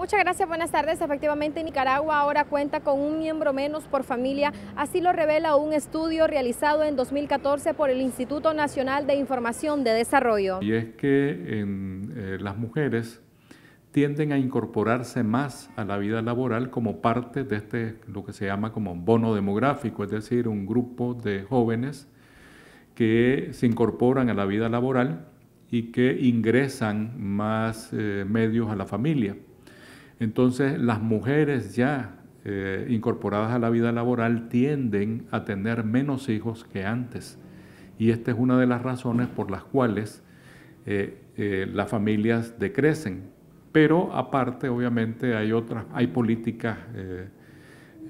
Muchas gracias, buenas tardes. Efectivamente, Nicaragua ahora cuenta con un miembro menos por familia. Así lo revela un estudio realizado en 2014 por el Instituto Nacional de Información de Desarrollo. Y es que eh, las mujeres tienden a incorporarse más a la vida laboral como parte de este, lo que se llama como bono demográfico, es decir, un grupo de jóvenes que se incorporan a la vida laboral y que ingresan más eh, medios a la familia. Entonces, las mujeres ya eh, incorporadas a la vida laboral tienden a tener menos hijos que antes. Y esta es una de las razones por las cuales eh, eh, las familias decrecen. Pero aparte, obviamente, hay otras, hay políticas,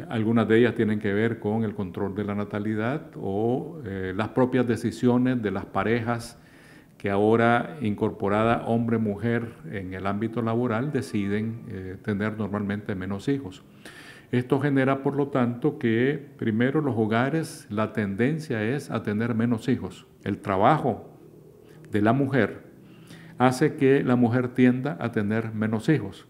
algunas de ellas tienen que ver con el control de la natalidad o las propias decisiones de las parejas que ahora incorporada hombre-mujer en el ámbito laboral deciden eh, tener normalmente menos hijos. Esto genera, por lo tanto, que primero los hogares, la tendencia es a tener menos hijos. El trabajo de la mujer hace que la mujer tienda a tener menos hijos.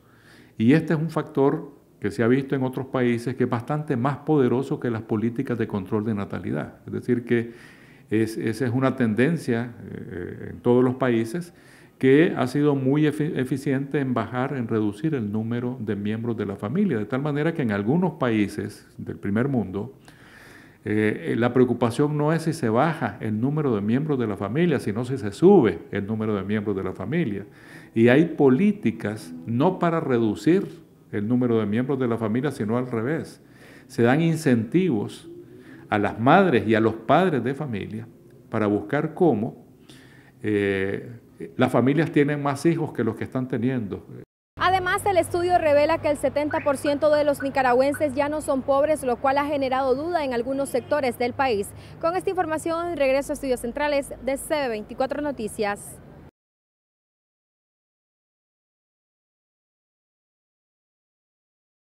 Y este es un factor que se ha visto en otros países que es bastante más poderoso que las políticas de control de natalidad. Es decir, que esa es una tendencia eh, en todos los países, que ha sido muy eficiente en bajar, en reducir el número de miembros de la familia, de tal manera que en algunos países del primer mundo, eh, la preocupación no es si se baja el número de miembros de la familia, sino si se sube el número de miembros de la familia. Y hay políticas no para reducir el número de miembros de la familia, sino al revés. Se dan incentivos a las madres y a los padres de familia para buscar cómo eh, las familias tienen más hijos que los que están teniendo. Además, el estudio revela que el 70% de los nicaragüenses ya no son pobres, lo cual ha generado duda en algunos sectores del país. Con esta información, regreso a Estudios Centrales de CB24 Noticias.